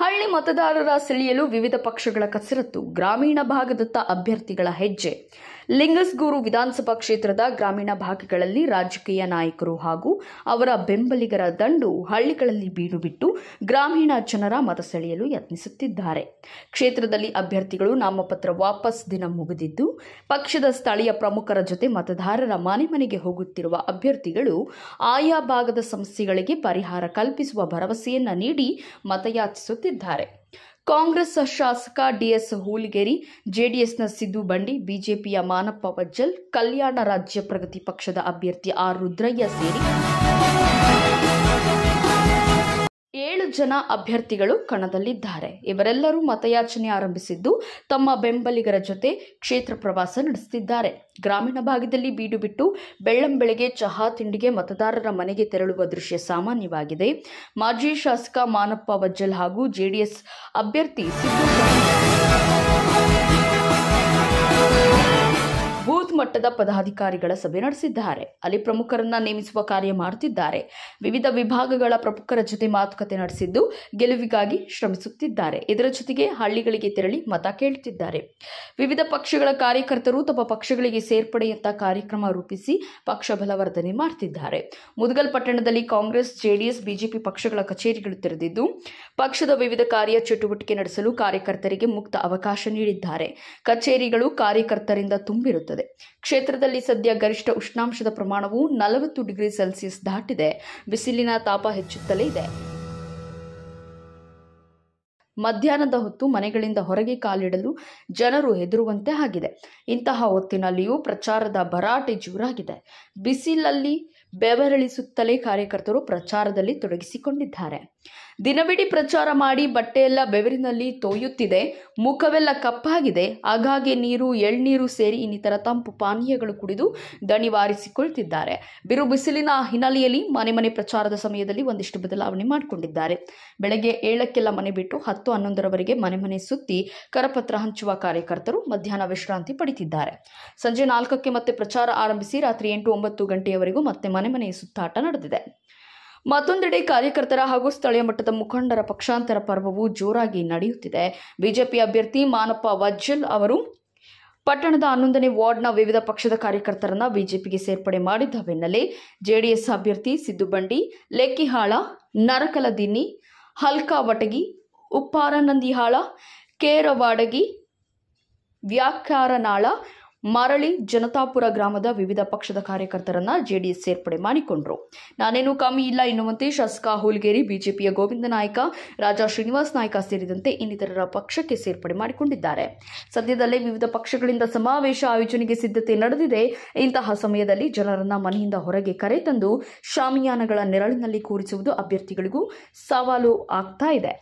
ಹಳ್ಳಿ ಮತದಾರರ ಸೆಳೆಯಲು ವಿವಿಧ ಪಕ್ಷಗಳ ಕಸರತ್ತು ಗ್ರಾಮೀಣ ಭಾಗದತ್ತ ಅಭ್ಯರ್ಥಿಗಳ ಹೆಜ್ಜೆ ಲಿಂಗಸ್ಗೂರು ವಿಧಾನಸಭಾ ಕ್ಷೇತ್ರದ ಗ್ರಾಮೀಣ ಭಾಗಗಳಲ್ಲಿ ರಾಜಕೀಯ ನಾಯಕರು ಹಾಗೂ ಅವರ ಬೆಂಬಲಿಗರ ದಂಡು ಹಳ್ಳಿಗಳಲ್ಲಿ ಬೀಡುಬಿಟ್ಟು ಗ್ರಾಮೀಣ ಜನರ ಮತ ಸೆಳೆಯಲು ಯತ್ನಿಸುತ್ತಿದ್ದಾರೆ ಕ್ಷೇತ್ರದಲ್ಲಿ ಅಭ್ಯರ್ಥಿಗಳು ನಾಮಪತ್ರ ವಾಪಸ್ ದಿನ ಮುಗಿದಿದ್ದು ಪಕ್ಷದ ಸ್ಥಳೀಯ ಪ್ರಮುಖರ ಜೊತೆ ಮತದಾರರ ಮನೆ ಮನೆಗೆ ಹೋಗುತ್ತಿರುವ ಅಭ್ಯರ್ಥಿಗಳು ಆಯಾ ಭಾಗದ ಸಮಸ್ಯೆಗಳಿಗೆ ಪರಿಹಾರ ಕಲ್ಪಿಸುವ ಭರವಸೆಯನ್ನ ನೀಡಿ ಮತಯಾಚಿಸುತ್ತಿದ್ದಾರೆ ಕಾಂಗ್ರೆಸ್ ಶಾಸಕ ಡಿಎಸ್ ಹೂಲಿಗೇರಿ ಜೆಡಿಎಸ್ನ ಸಿದ್ದು ಬಂಡಿ ಬಿಜೆಪಿಯ ಮಾನಪ್ಪ ವಜ್ಜಲ್ ಕಲ್ಯಾಣ ರಾಜ್ಯ ಪ್ರಗತಿ ಪಕ್ಷದ ಅಭ್ಯರ್ಥಿ ಆರ್ ರುದ್ರಯ್ಯ ಸೇರಿ ಜನ ಅಭ್ಯರ್ಥಿಗಳು ಕಣದಲ್ಲಿದ್ದಾರೆ ಇವರೆಲ್ಲರೂ ಮತಯಾಚನೆ ಆರಂಭಿಸಿದ್ದು ತಮ್ಮ ಬೆಂಬಲಿಗರ ಜೊತೆ ಕ್ಷೇತ್ರ ಪ್ರವಾಸ ನಡೆಸುತ್ತಿದ್ದಾರೆ ಗ್ರಾಮೀಣ ಭಾಗದಲ್ಲಿ ಬೀಡು ಬಿಟ್ಟು ಬೆಳ್ಳಂಬೆಳಗ್ಗೆ ಚಹಾ ತಿಂಡಿಗೆ ಮತದಾರರ ಮನೆಗೆ ತೆರಳುವ ದೃಶ್ಯ ಸಾಮಾನ್ಯವಾಗಿದೆ ಮಾಜಿ ಶಾಸಕ ಮಾನಪ್ಪ ವಜ್ಜಲ್ ಹಾಗೂ ಜೆಡಿಎಸ್ ಅಭ್ಯರ್ಥಿ ಸಿದ್ದು ಮಟ್ಟದ ಪದಾಧಿಕಾರಿಗಳ ಸಭೆ ನಡೆಸಿದ್ದಾರೆ ಅಲ್ಲಿ ಪ್ರಮುಖರನ್ನ ನೇಮಿಸುವ ಕಾರ್ಯ ಮಾಡುತ್ತಿದ್ದಾರೆ ವಿವಿಧ ವಿಭಾಗಗಳ ಪ್ರಮುಖರ ಜೊತೆ ಮಾತುಕತೆ ನಡೆಸಿದ್ದು ಗೆಲುವಿಗಾಗಿ ಶ್ರಮಿಸುತ್ತಿದ್ದಾರೆ ಇದರ ಜೊತೆಗೆ ಹಳ್ಳಿಗಳಿಗೆ ತೆರಳಿ ಮತ ಕೇಳುತ್ತಿದ್ದಾರೆ ವಿವಿಧ ಪಕ್ಷಗಳ ಕಾರ್ಯಕರ್ತರು ತಮ್ಮ ಪಕ್ಷಗಳಿಗೆ ಸೇರ್ಪಡೆಯಂತ ಕಾರ್ಯಕ್ರಮ ರೂಪಿಸಿ ಪಕ್ಷ ಬಲವರ್ಧನೆ ಮಾಡುತ್ತಿದ್ದಾರೆ ಮುದಗಲ್ ಪಟ್ಟಣದಲ್ಲಿ ಕಾಂಗ್ರೆಸ್ ಜೆಡಿಎಸ್ ಬಿಜೆಪಿ ಪಕ್ಷಗಳ ಕಚೇರಿಗಳು ತೆರೆದಿದ್ದು ಪಕ್ಷದ ವಿವಿಧ ಕಾರ್ಯ ಚಟುವಟಿಕೆ ನಡೆಸಲು ಕಾರ್ಯಕರ್ತರಿಗೆ ಮುಕ್ತ ಅವಕಾಶ ನೀಡಿದ್ದಾರೆ ಕಚೇರಿಗಳು ಕಾರ್ಯಕರ್ತರಿಂದ ತುಂಬಿರುತ್ತದೆ ಕ್ಷೇತ್ರದಲ್ಲಿ ಸದ್ಯ ಗರಿಷ್ಠ ಉಷ್ಣಾಂಶದ ಪ್ರಮಾಣವು ನಲವತ್ತು ಡಿಗ್ರಿ ಸೆಲ್ಸಿಯಸ್ ದಾಟಿದೆ ಬಿಸಿಲಿನ ತಾಪ ಹೆಚ್ಚುತ್ತಲೇ ಇದೆ ಮಧ್ಯಾಹ್ನದ ಹೊತ್ತು ಮನೆಗಳಿಂದ ಹೊರಗೆ ಕಾಲಿಡಲು ಜನರು ಹೆದರುವಂತೆ ಆಗಿದೆ ಇಂತಹ ಹೊತ್ತಿನಲ್ಲಿಯೂ ಪ್ರಚಾರದ ಭರಾಟೆ ಜೋರಾಗಿದೆ ಬಿಸಿಲಲ್ಲಿ ಬೆವರಳಿಸುತ್ತಲೇ ಕಾರ್ಯಕರ್ತರು ಪ್ರಚಾರದಲ್ಲಿ ತೊಡಗಿಸಿಕೊಂಡಿದ್ದಾರೆ ದಿನವಿಡೀ ಪ್ರಚಾರ ಮಾಡಿ ಬಟ್ಟೆಯೆಲ್ಲ ಬೆವರಿನಲ್ಲಿ ತೋಯುತ್ತಿದೆ ಮುಖವೆಲ್ಲ ಕಪ್ಪಾಗಿದೆ ಆಗಾಗ್ಗೆ ನೀರು ಎಳ್ನೀರು ಸೇರಿ ಇನ್ನಿತರ ತಂಪು ಪಾನೀಯಗಳು ಕುಡಿದು ದಣಿವಾರಿಸಿಕೊಳ್ತಿದ್ದಾರೆ ಬಿರು ಬಿಸಿಲಿನ ಹಿನ್ನೆಲೆಯಲ್ಲಿ ಮನೆ ಮನೆ ಪ್ರಚಾರದ ಸಮಯದಲ್ಲಿ ಒಂದಿಷ್ಟು ಬದಲಾವಣೆ ಮಾಡಿಕೊಂಡಿದ್ದಾರೆ ಬೆಳಗ್ಗೆ ಏಳಕ್ಕೆಲ್ಲ ಮನೆ ಬಿಟ್ಟು ಹತ್ತು ಹನ್ನೊಂದರವರೆಗೆ ಮನೆ ಮನೆ ಸುತ್ತಿ ಕರಪತ್ರ ಹಂಚುವ ಕಾರ್ಯಕರ್ತರು ಮಧ್ಯಾಹ್ನ ವಿಶ್ರಾಂತಿ ಪಡಿತಿದ್ದಾರೆ ಸಂಜೆ ನಾಲ್ಕಕ್ಕೆ ಮತ್ತೆ ಪ್ರಚಾರ ಆರಂಭಿಸಿ ರಾತ್ರಿ ಎಂಟು ಒಂಬತ್ತು ಗಂಟೆಯವರೆಗೂ ಮತ್ತೆ ಮನೆ ಮನೆ ಸುತ್ತಾಟ ನಡೆದಿದೆ ಮತ್ತೊಂದೆಡೆ ಕಾರ್ಯಕರ್ತರ ಹಾಗೂ ಸ್ಥಳೀಯ ಮಟ್ಟದ ಮುಖಂಡರ ಪಕ್ಷಾಂತರ ಪರ್ವವು ಜೋರಾಗಿ ನಡೆಯುತ್ತಿದೆ ಬಿಜೆಪಿ ಅಭ್ಯರ್ಥಿ ಮಾನಪ್ಪ ವಜ್ಜಲ್ ಅವರು ಪಟ್ಟಣದ ಹನ್ನೊಂದನೇ ವಾರ್ಡ್ನ ವಿವಿಧ ಪಕ್ಷದ ಕಾರ್ಯಕರ್ತರನ್ನ ಬಿಜೆಪಿಗೆ ಸೇರ್ಪಡೆ ಮಾಡಿದ್ದ ಬೆನ್ನಲ್ಲೇ ಜೆಡಿಎಸ್ ಅಭ್ಯರ್ಥಿ ಸಿದ್ದುಬಂಡಿ ಲೆಕ್ಕಿಹಾಳ ನರಕಲದಿನ್ನಿ ಹಲ್ಕಾವಟಗಿ ಉಪ್ಪಾರನಂದಿಹಾಳ ಕೇರವಾಡಗಿ ವ್ಯಾಕಾರನಾಳ ಮರಳಿ ಜನತಾಪುರ ಗ್ರಾಮದ ವಿವಿಧ ಪಕ್ಷದ ಕಾರ್ಯಕರ್ತರನ್ನ ಜೆಡಿಎಸ್ ಸೇರ್ಪಡೆ ಮಾಡಿಕೊಂಡರು ನಾನೇನು ಕಮ್ಮಿ ಇಲ್ಲ ಎನ್ನುವಂತೆ ಶಾಸಕ ಹುಲ್ಗೇರಿ ಬಿಜೆಪಿಯ ಗೋವಿಂದ ನಾಯ್ಕ ರಾಜಾ ಶ್ರೀನಿವಾಸ್ ನಾಯ್ಕ ಸೇರಿದಂತೆ ಇನ್ನಿತರರ ಪಕ್ಷಕ್ಕೆ ಸೇರ್ಪಡೆ ಮಾಡಿಕೊಂಡಿದ್ದಾರೆ ಸದ್ಯದಲ್ಲೇ ವಿವಿಧ ಪಕ್ಷಗಳಿಂದ ಸಮಾವೇಶ ಆಯೋಜನೆಗೆ ಸಿದ್ಧತೆ ನಡೆದಿದೆ ಇಂತಹ ಸಮಯದಲ್ಲಿ ಜನರನ್ನ ಮನೆಯಿಂದ ಹೊರಗೆ ಕರೆತಂದು ಶಾಮಿಯಾನಗಳ ನೆರಳಿನಲ್ಲಿ ಕೂರಿಸುವುದು ಅಭ್ಯರ್ಥಿಗಳಿಗೂ ಸವಾಲು ಆಗ್ತಾ ಇದೆ